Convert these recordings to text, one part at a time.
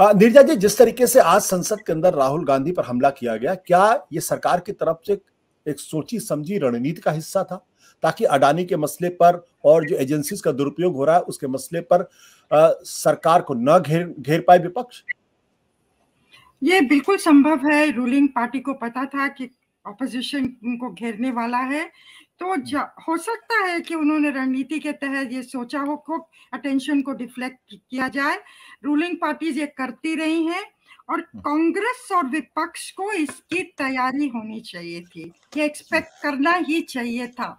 निर्जा जी जिस तरीके से आज संसद के अंदर राहुल गांधी पर हमला किया गया क्या ये सरकार की तरफ से एक सोची समझी रणनीति का हिस्सा था ताकि अडानी के मसले पर और जो एजेंसीज का दुरुपयोग हो रहा है उसके मसले पर आ, सरकार को न घेर घेर पाए विपक्ष ये बिल्कुल संभव है रूलिंग पार्टी को पता था कि ऑपोजिशन को घेरने वाला है तो हो सकता है कि उन्होंने रणनीति के तहत ये सोचा हो को अटेंशन को डिफ्लेक्ट किया जाए रूलिंग पार्टीज ये करती रही हैं और हाँ। कांग्रेस और विपक्ष को इसकी तैयारी होनी चाहिए थी ये एक्सपेक्ट हाँ। करना ही चाहिए था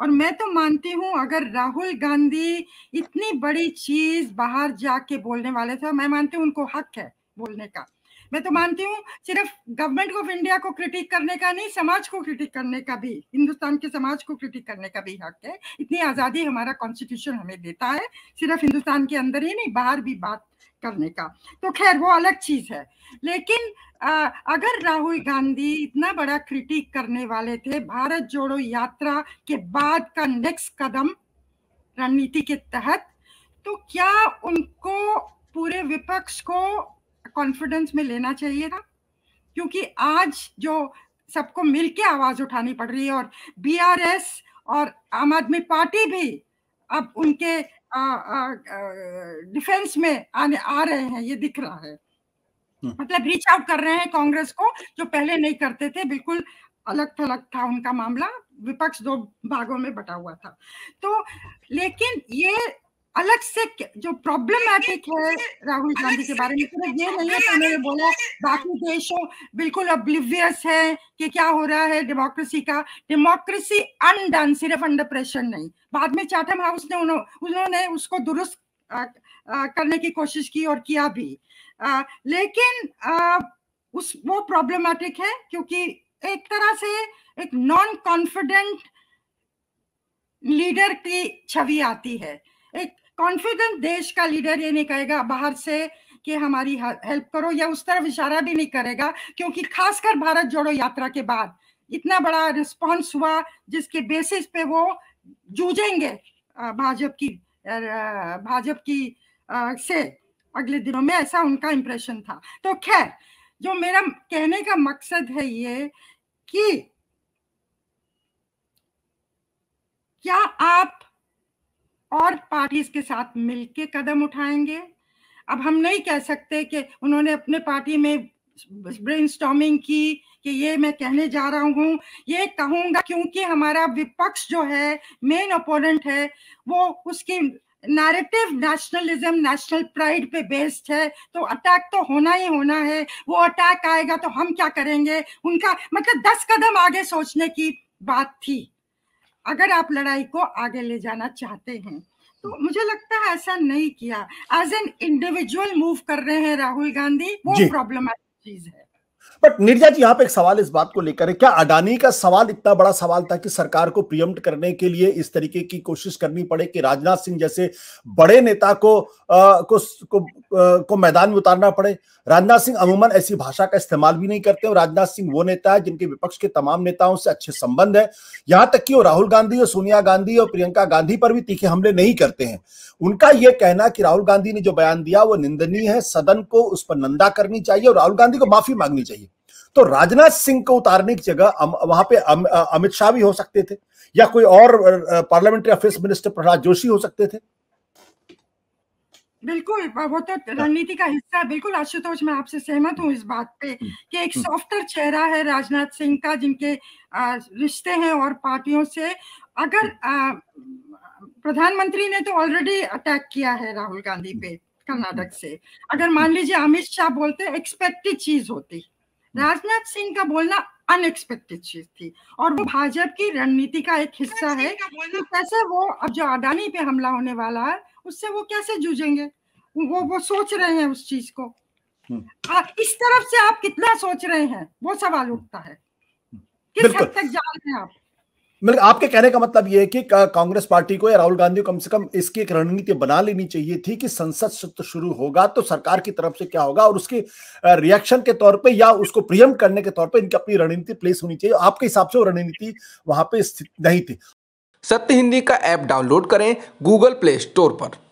और मैं तो मानती हूँ अगर राहुल गांधी इतनी बड़ी चीज बाहर जाके बोलने वाले थे मैं मानती हूँ उनको हक है बोलने का मैं तो मानती हूँ सिर्फ गवर्नमेंट ऑफ इंडिया को क्रिटिक करने का नहीं समाज को क्रिटिक करने का भी हिंदुस्तान के समाज को क्रिटिक करने का भी हक है इतनी आज़ादी हमारा कॉन्स्टिट्यूशन हमें देता है सिर्फ हिंदुस्तान के अंदर ही नहीं बाहर भी बात करने का तो खैर वो अलग चीज है लेकिन आ, अगर राहुल गांधी इतना बड़ा क्रिटिक करने वाले थे भारत जोड़ो यात्रा के बाद का नेक्स्ट कदम रणनीति के तहत तो क्या उनको पूरे विपक्ष को कॉन्फिडेंस में लेना चाहिए था क्योंकि आज जो सबको मिलके आवाज उठानी पड़ रही है और बीआरएस और आम आदमी पार्टी भी अब उनके डिफेंस में आने आ रहे हैं ये दिख रहा है हम्म। मतलब रीच आउट कर रहे हैं कांग्रेस को जो पहले नहीं करते थे बिल्कुल अलग थलग था उनका मामला विपक्ष दो भागों में बटा हुआ था तो लेकिन ये अलग से जो प्रॉब्लमैटिक है राहुल गांधी के बारे में ये नहीं है उन्होंने बोला बाकी देशों बिल्कुल अब्लिवियस है कि क्या हो रहा है डेमोक्रेसी का डेमोक्रेसी अनडन सिर्फ अंडर प्रेशर नहीं बाद में चाटम हाउस ने उन्होंने उसको दुरुस्त करने की कोशिश की और किया भी आ, लेकिन आ, उस वो प्रॉब्लमैटिक है क्योंकि एक तरह से एक नॉन कॉन्फिडेंट लीडर की छवि आती है एक कॉन्फिडेंट देश का लीडर ये नहीं कहेगा बाहर से कि हमारी हेल्प करो या उस तरफ इशारा भी नहीं करेगा क्योंकि खासकर भारत जोड़ो यात्रा के बाद इतना बड़ा रिस्पॉन्स हुआ जिसके बेसिस पे वो जूझेंगे भाजपा की भाजपा की से अगले दिनों में ऐसा उनका इम्प्रेशन था तो खैर जो मेरा कहने का मकसद है ये कि क्या आप और पार्टीज के साथ मिलके कदम उठाएंगे अब हम नहीं कह सकते कि उन्होंने अपने पार्टी में ब्रेन की कि ये मैं कहने जा रहा हूँ ये कहूँगा क्योंकि हमारा विपक्ष जो है मेन अपोनेंट है वो उसकी नैरेटिव नेशनलिज्म नेशनल प्राइड पे बेस्ड है तो अटैक तो होना ही होना है वो अटैक आएगा तो हम क्या करेंगे उनका मतलब दस कदम आगे सोचने की बात थी अगर आप लड़ाई को आगे ले जाना चाहते हैं तो हम्म। मुझे लगता है ऐसा नहीं किया एज एन इंडिविजुअल मूव कर रहे हैं राहुल गांधी वो प्रॉब्लम चीज है बट निर्जा जी यहाँ पे एक सवाल इस बात को लेकर है क्या अडानी का सवाल इतना बड़ा सवाल था कि सरकार को प्रियम्प्ट करने के लिए इस तरीके की कोशिश करनी पड़े कि राजनाथ सिंह जैसे बड़े नेता को आ, को, को को मैदान में उतारना पड़े राजनाथ सिंह अमूमन ऐसी भाषा का इस्तेमाल भी नहीं करते और राजनाथ सिंह वो नेता है जिनके विपक्ष के तमाम नेताओं से अच्छे संबंध है यहां तक कि वो राहुल गांधी और सोनिया गांधी और प्रियंका गांधी पर भी तीखे हमले नहीं करते हैं उनका यह कहना कि राहुल गांधी ने जो बयान दिया वो निंदनीय है सदन को उस पर नंदा करनी चाहिए और राहुल गांधी को माफी मांगनी चाहिए तो राजनाथ सिंह को उतारने की जगह वहां पे अमित शाह भी हो सकते थे या कोई और parliamentary affairs minister Prahlad Joshi हो सकते थे बिल्कुल वो तो अच्छा। रणनीति का हिस्सा है बिल्कुल आशुतोष मैं आपसे सहमत हूँ इस बात पे हम्म। कि एक सॉफ्टर हम्म। चेहरा है राजनाथ सिंह का जिनके रिश्ते हैं और पार्टियों से अगर हम्म। प्रधानमंत्री ने तो ऑलरेडी अटैक किया है राहुल गांधी पे कर्नाटक से अगर मान लीजिए अमित शाह बोलते एक्सपेक्टेड चीज होती राजनाथ सिंह का बोलना अनएक्सपेक्टेड चीज थी और वो भाजपा की रणनीति का एक हिस्सा है कि कैसे वो अब जो अडानी पे हमला होने वाला है उससे वो कैसे जूझेंगे वो वो सोच रहे हैं उस चीज को हम्म। आ, इस तरफ से आप कितना सोच रहे हैं वो सवाल उठता है किस हद तक जा रहे हैं आप मतलब आपके कहने का मतलब यह है कि कांग्रेस पार्टी को या राहुल गांधी को कम से कम इसकी एक रणनीति बना लेनी चाहिए थी कि संसद सत्र तो शुरू होगा तो सरकार की तरफ से क्या होगा और उसके रिएक्शन के तौर पे या उसको प्रियम करने के तौर पे इनकी अपनी रणनीति प्लेस होनी चाहिए आपके हिसाब से वो रणनीति वहां पे स्थित नहीं थी सत्य हिंदी का ऐप डाउनलोड करें गूगल प्ले स्टोर पर